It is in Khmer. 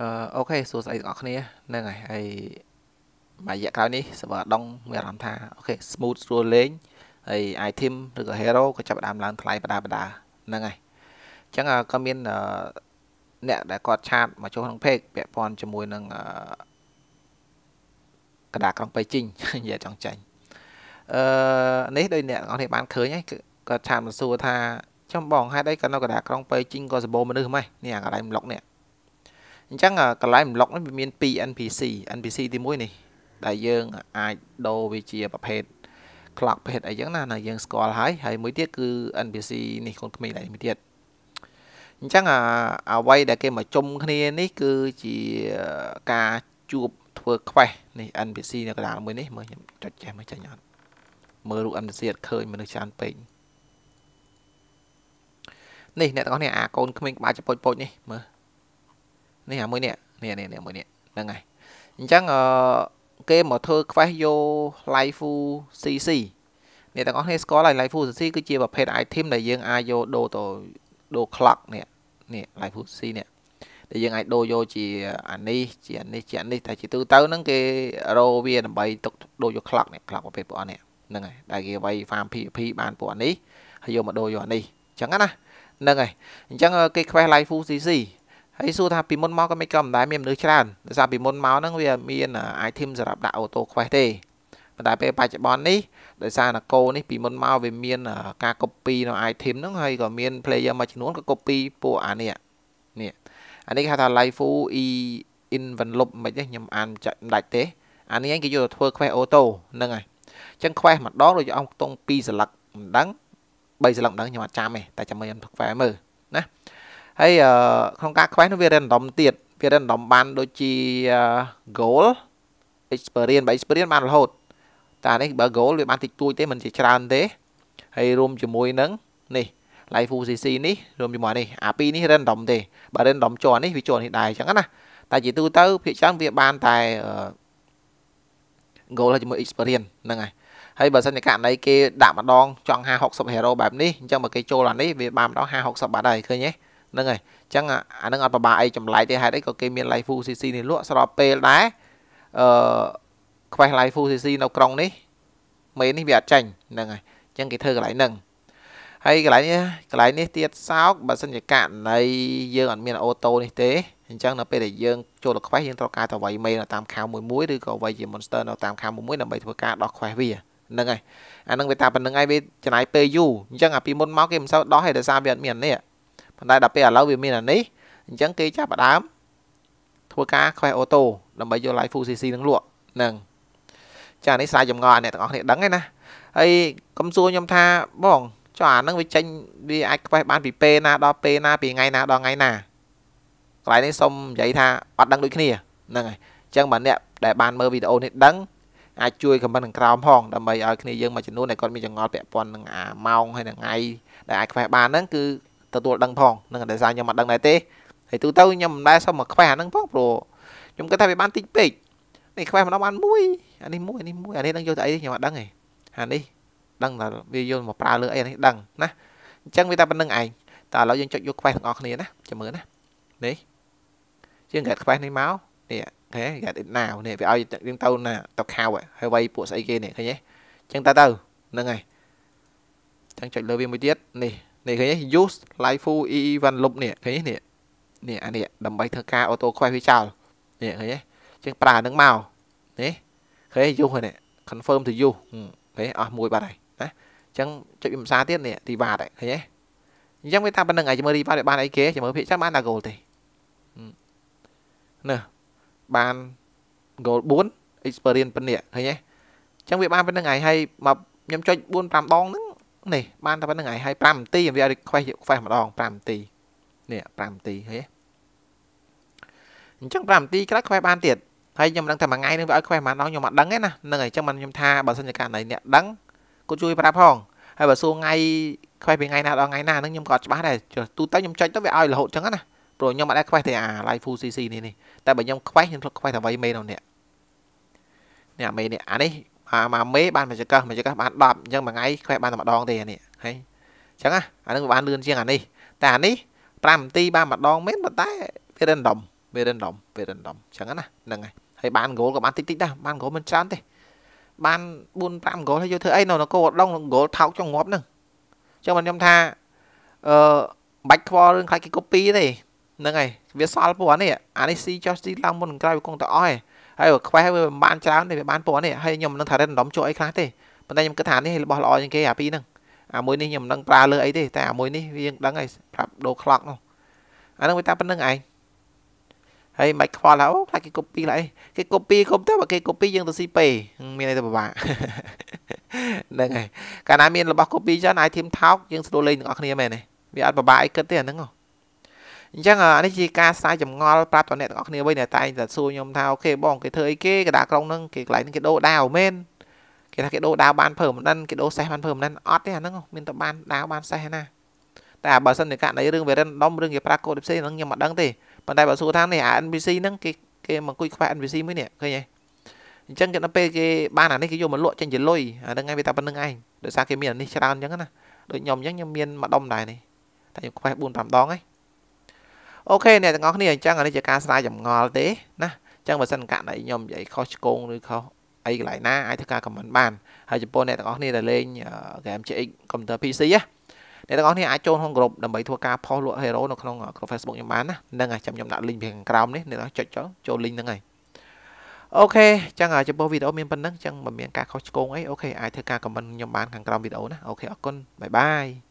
អឺអូខេសួស្តីទាំងអស់គ្នាហ្នឹងហើយហើយមួយរយៈក្រោយនេះសេវ៉ាដុងមានអារម្មណ៍ថាអូខេ smooth ស្រួលលេងហើយ item ឬក៏ hero ក៏ចាប់ដើមឡើងថ្លៃបដាបដាហ្នឹងហើយអញ្ចឹងក៏មានអ្នកដែលគាត់ឆាតមកចូលក្នុង page ពាក់ព័ន្ធជាមួយនឹងកដាក្រុងបៃជីងនិយាយចង់ចាញ់អឺនេះដោយអ្នកទាំងអស់គ្នាបានឃើញហើយគឺគាត់ឆាតមកសួរថាចំបងហេតុអីក៏នៅកដាក្រុងបៃជីងក៏សម្បូរមនុស្សម៉េះនេះអាកន្លែងប្លុកនេះអញ្ចឹងកន្លែងប្លុកនេះវាមាន2 NPC NPC ទី1នេះដែលយើងអាចដូរវាជាប្រភេទ clock page អីចឹងណាណាយើងស្គាល់ហើយ ហើយមួយទៀតគឺ NPC នេះកូនក្មេងដែរមួយទៀតអញ្ចឹងអាអ្វីដែលគេមកជុំគ្នានេះគឺជាការជួបធ្វើ quest នេះ NPC នៅកណ្ដាលមួយនេះមើលខ្ញុំចុចចេះមើលចាញ់អត់មើលរូប NPC អត់ឃើញមនុស្សច្រើនពេកនេះអ្នកទាំងអស់នេះអាកូនក្មេងក្បាលចពុចពុចនេះមើលនេះអាមួយនេះនេះនេះនេះមួយនេះហ្នឹងហើយអញ្ចឹងអឺគេមកធ្វើ quest យក Laifu CC អ្នកទាំងអស់គ្នាស្គាល់ហើយ Laifu CC គឺជាប្រភេទ item ដែលយើងអាចយកដូរទៅដូរ clock នេះនេះ Laifu CC នេះដែលយើងអាចដូរយកជាអានេះជាអានេះជាអានេះតែជាទូទៅហ្នឹងគេរោវាដើម្បីទុកដូរយក clock នេះ clock ប្រភេទពួកអស់នេះហ្នឹងហើយដែលគេវាយ farm PVP បានពួកអានេះហើយយកមកដូរយកអានេះអញ្ចឹងណាហ្នឹងហើយអញ្ចឹងគេ quest Laifu CC ហើយសួរថាពីមុនមកក៏មិនក៏មិនដែរមានមនុស្សច្រើនដោយសារពីមុនមកហ្នឹងវាមានអាយធីមសម្រាប់ដាក់អូតូខ្វេះទេប៉ុន្តែពេលបច្ចុប្បន្ននេះដោយសារនគរនេះពីមុនមកវាមានការ copy នៅ item ហ្នឹងហើយក៏មាន player មួយចំនួនក៏ copy ពួកអានេះនេះអានេះគេហៅថា live full e envelope មិនទេខ្ញុំអានមិនដាច់ទេអានេះឯងគេយកទៅធ្វើ quest auto ហ្នឹងហើយអញ្ចឹង quest ម្ដងដូចអង្គຕົង2សន្លឹកមិនដឹង3សន្លឹកមិនដឹងខ្ញុំអត់ចាំទេតែចាំមើលខ្ញុំ quest មើលណាហើយក្នុងការខ្វែងនោះវា random ទៀតវា random បានដូចជា goal experience បើ experience បានរហូតតែនេះបើ goal វាបានតិចតួចទេមិនជាច្រើនទេហើយរួមជាមួយនឹង នេះ live full cc នេះរួមជាមួយនេះអា2នេះ random ទេបើ random ជាប់នេះវាជាប់នេះដែរអញ្ចឹងណាតែជាទូទៅភាគច្រើនវាបានតែ goal ហើយជាមួយ experience ហ្នឹងហើយហើយបើសិនជាករណីគេដាក់ម្ដងចង់50 60 hero បែបនេះអញ្ចឹងបើគេចូលអានេះវាបានម្ដង50 60បាត់ហើយឃើញទេហ្នឹងហើយអញ្ចឹងអានឹងអត់ប្របាអីចម្លែកទេហេតុអីក៏គេមាន Live Food CC នេះលក់ស្របពេលដែរអឺ Quest Live Food CC នៅក្រុងនេះមេនេះវាអត់ចាញ់ហ្នឹងហើយអញ្ចឹងគេធ្វើកន្លែងហ្នឹងហើយកន្លែងនេះកន្លែងនេះទៀតសោកបើសិនជាករណីយើងអត់មានអូតូនេះទេអញ្ចឹងនៅពេលដែលយើងចូលទៅ Quest យើងត្រូវការតវៃមេនៅតាមខាវមួយមួយឬក៏វៃជា Monster នៅតាមខាវមួយមួយដើម្បីធ្វើការដោះ Quest វាហ្នឹងហើយអានឹងវាតាប៉ុណ្្នឹងឯងវាចំណាយពេលយូរអញ្ចឹងអាពីមុនមកគេមិនសូវដោះទេដោយសារវាអត់មាននេះប៉ុន្តែដល់ពេលឥឡូវវាមានអានេះអញ្ចឹងគេចាប់ផ្ដើមធ្វើការខ្វេះអូតូដើម្បីយក Live Full CC នឹងលក់នឹងចានេះស្រាយចម្ងល់អ្នកទាំងអស់គ្នាដឹងហើយណាហើយកំសួរខ្ញុំថាបងចុះអានឹងវាចេញវាអាចខ្វេះបានពីពេលណាដល់ពេលណាពីថ្ងៃណាដល់ថ្ងៃណាកន្លែងនេះសុំនិយាយថាអត់ដឹងដូចគ្នាហ្នឹងហើយអញ្ចឹងបើអ្នកដែលបានមើលវីដេអូនេះដឹងអាចជួយ comment នឹងក្រោមផងដើម្បីឲ្យគ្នាយើងមួយចំនួនដែលគាត់មានចង្អល់ពាក់ព័ន្ធនឹងអាម៉ោងហើយនឹងថ្ងៃដែលអាចខ្វេះបានហ្នឹងគឺទទួលដឹងផងនឹងតែសារខ្ញុំមិនដឹងដែរទេហើយទូទៅខ្ញុំមិនដែរសុំមកខ្វះអាហ្នឹងផងព្រោះខ្ញុំគិតថាវាបានតិចពេកនេះខ្វះម្ដងបានមួយអានេះមួយអានេះមួយអានេះដឹងយកទៅអីខ្ញុំអត់ដឹងទេអានេះដឹងថាវាយកមកប្រើលើអីអានេះដឹងណាអញ្ចឹងវាតែប៉ុណ្្នឹងឯងតែឥឡូវយើងចុចយកខ្វះទាំងអស់គ្នាណាចាំមើលណានេះយើងកាត់ខ្វះនេះមកនេះឃើញកាត់ it now នេះវាឲ្យយើងទៅណាទៅខៅហើយវាយពួកស្អីគេនេះឃើញទេអញ្ចឹងតើទៅហ្នឹងហើយអញ្ចឹងចុចលើវាមួយទៀតនេះនេះឃើញ use life e van loop នេះឃើញនេះនេះអានេះដើម្បីធ្វើការ auto quest វាចោលនេះឃើញទេជាងប្រើហ្នឹងមកនេះឃើញ use ហ្នឹង confirm to use ឃើញអស់មួយ បាត់ហើយណាអញ្ចឹងចុចវិភាសាទៀតនេះទីវ៉ាតឃើញទេអញ្ចឹងវាតាមប៉ុណ្្នឹងហើយចាំមើលរីវ៉ាតបានអីគេចាំមើលភាគចាំបានតែ goal ទេណាបាន goal 4 experience ប៉ុណ្ណេះឃើញទេអញ្ចឹងវាបានប៉ុណ្្នឹងហើយហើយមកខ្ញុំចុច4 5ដងហ្នឹងនេះបានតែប៉ុណ្្នឹងហើយហើយ5នាទីវា request request ម្ដង5នាទីនេះ5នាទីហីអញ្ចឹង5នាទីក្រោយ request បានទៀតហើយខ្ញុំដឹងតែមួយថ្ងៃនឹងវាឲ្យ request បានដល់ខ្ញុំអត់ដឹងទេណាហ្នឹងហើយអញ្ចឹងបានខ្ញុំថាបើសិនជាករណីអ្នកដឹងគាត់ជួយប្រាប់ផងហើយបើសួរថ្ងៃ request ពីថ្ងៃណាដល់ថ្ងៃណាហ្នឹងខ្ញុំក៏អត់ច្បាស់ដែរទូទៅខ្ញុំចុចទៅវាឲ្យរហូតអញ្ចឹងណាព្រោះខ្ញុំអត់ដែរ request ទេអា live full cc នេះនេះតែបើខ្ញុំ request ខ្ញុំធ្លាប់ request តែវៃមេនោះនេះនេះអាមេនេះអានេះមកមេបានមួយចង្កឹះមួយចង្កឹះបាន10អញ្ចឹងមួយថ្ងៃខ្វះបានតែម្ដងទេនេះហើយអញ្ចឹងអានឹងវាបានលឿនជាងអានេះតែអានេះ5នាទីបានម្ដងមែនប៉ុន្តែ វា random វា random វា random អញ្ចឹងណាហ្នឹងហើយហើយបាន goal ក៏បានតិចតិចដែរបាន goal មិនច្រើនទេ បាន4 5 goal ហើយយកធ្វើអីនៅនគរឧដុង្គ goal ថោកចុងងាប់ហ្នឹងអញ្ចឹងខ្ញុំថាអឺបាច់ខ្វល់រឿងខ្លាចគេ copy ទេហ្នឹងហើយវាសល់ពួកអានេះអានេះស៊ីចុះស៊ីឡើងមុនក្រោយវាគង់តែអស់ហើយហើយខ្វេះវាមិនបានច្រើនទេវាបានពណ៌នេះហើយខ្ញុំមិនដឹងថារ៉េនដុំចូលអីខ្លះទេប៉ុន្តែខ្ញុំគិតថានេះរបស់ល្អជាងគេអាពីរហ្នឹងអាមួយនេះខ្ញុំមិនដឹងប្រើលើអីទេតែអាមួយនេះវាយើងដឹងហើយប្រាប់ដូរក្លុកនោះអាហ្នឹងវាតែប៉ុណ្្នឹងឯងហើយមិនខ្វល់ហើយអូខ្លាចគេ copy ឡើយគេ copy គ្រប់ទៅបើគេ copy យើងទៅស៊ីពេមានអីទៅពិបាកហ្នឹងហើយកាលណាមានរបស់ copy ចឹងអាយធីមថោកយើងស្រួលលេងទាំងអស់គ្នាមែនទេវាអត់ពិបាកអីគិតទេអាហ្នឹងហ៎អញ្ចឹងអានេះជាការស្ដាយចម្ងល់ប្រាប់តអ្នកទាំងអស់គ្នាវិញតែតែសួរខ្ញុំថាអូខេបងគេធ្វើអីគេកដាក្រុងហ្នឹងគេកន្លែងហ្នឹងគេដូរដាវមែនគេថាគេដូរដាវបាន permanent គេដូរសេះបាន permanent អត់ទេអាហ្នឹងមានតែបានដាវបានសេះឯណាតែបើសិនជាករណីរឿង verandom រឿងគេប្រាកដដូចផ្សេងហ្នឹងខ្ញុំមិនដឹងទេប៉ុន្តែបើសួរថានេះអា NPC ហ្នឹងគេគេមកគួយខ្វះ NPC មួយនេះឃើញទេអញ្ចឹងគេដល់ពេលគេបានអានេះគេយកមកលក់ចេញជាលុយអាហ្នឹងឯងវាតែប៉ុណ្្នឹងឯងដោយសារគេមានអានេះច្រើនអញ្ចឹងណាដូចខ្ញុំអញ្ចឹងខ្ញុំមានមួយដុំដែរនេះតែខ្ញុំខ្វះ4 5ដងឯងអូខេអ្នកទាំងអស់គ្នាអញ្ចឹងអានេះជាការស្រាយចម្ងល់ទេណាអញ្ចឹងបើសិនករណីខ្ញុំនិយាយខុសឆ្គងឬខុសអីកន្លែងណាអាចធ្វើការ comment បានហើយចំពោះអ្នកទាំងអស់គ្នាដែលលេង game GX computer PC ណាអ្នកទាំងអស់គ្នាអាចចូលក្នុងក្រុមដើម្បីធ្វើការផុសលក់ hero នៅក្នុងក្រុម Facebook ខ្ញុំបានណានឹងចាំខ្ញុំដាក់ link ពីខាងក្រោមនេះអ្នកទាំងចុចចូលចូល link ហ្នឹងហើយអូខេចឹងចំពោះវីដេអូមានប៉ុណ្ណឹងចឹងមិនមានការខុសឆ្គងអីអូខេអាចធ្វើការ comment ខ្ញុំបានខាងក្រោមវីដេអូណាអូខេអរគុណបាយបាយ